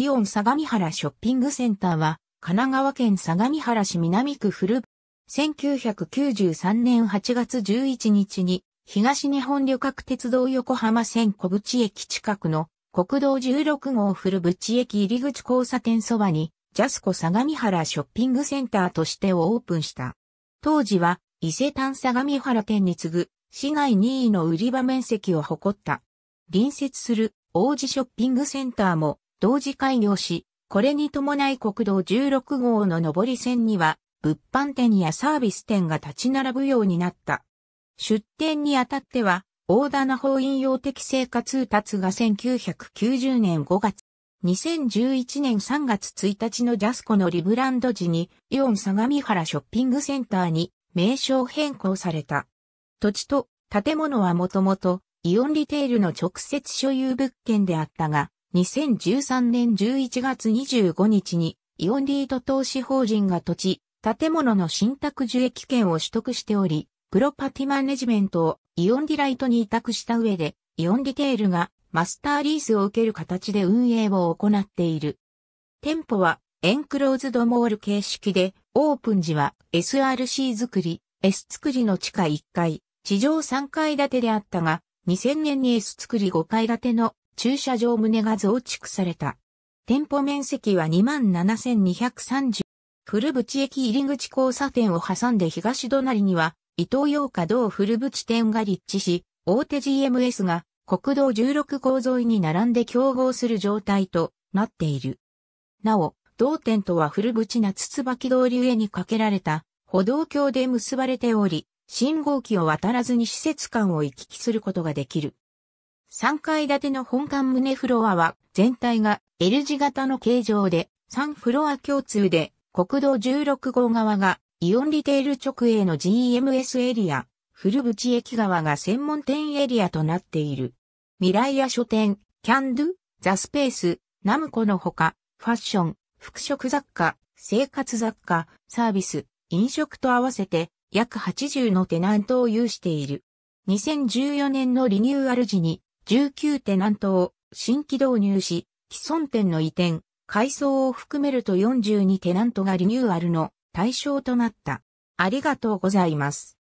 イオン相模原ショッピングセンターは、神奈川県相模原市南区古、1993年8月11日に、東日本旅客鉄道横浜線小淵駅近くの国道16号古淵駅入口交差点そばに、ジャスコ相模原ショッピングセンターとしてをオープンした。当時は、伊勢丹相模原店に次ぐ、市内2位の売り場面積を誇った。隣接する王子ショッピングセンターも同時開業し、これに伴い国道16号の上り線には、物販店やサービス店が立ち並ぶようになった。出店にあたっては、大棚法引用的生活達が1990年5月、2011年3月1日のジャスコのリブランド時に、イオン相模原ショッピングセンターに名称変更された。土地と建物はもともと、イオンリテールの直接所有物件であったが、2013年11月25日にイオンリート投資法人が土地、建物の信託受益権を取得しており、プロパティマネジメントをイオンディライトに委託した上で、イオンディテールがマスターリースを受ける形で運営を行っている。店舗はエンクローズドモール形式で、オープン時は SRC 作り、S 作りの地下1階、地上3階建てであったが、2000年に S 作り5階建ての駐車場棟が増築された。店舗面積は27,230。古淵駅入口交差点を挟んで東隣には、伊東洋華道古淵店が立地し、大手 GMS が国道16号沿いに並んで競合する状態となっている。なお、同店とは古淵夏椿通り上に架けられた歩道橋で結ばれており、信号機を渡らずに施設間を行き来することができる。3階建ての本館棟フロアは全体が L 字型の形状で3フロア共通で国道16号側がイオンリテール直営の GMS エリア、古淵駅側が専門店エリアとなっている。未来屋書店、キャンドゥ、ザスペース、ナムコのほか、ファッション、服飾雑貨、生活雑貨、サービス、飲食と合わせて約80のテナントを有している。2014年のリニューアル時に19テナントを新規導入し、既存店の移転、改装を含めると42テナントがリニューアルの対象となった。ありがとうございます。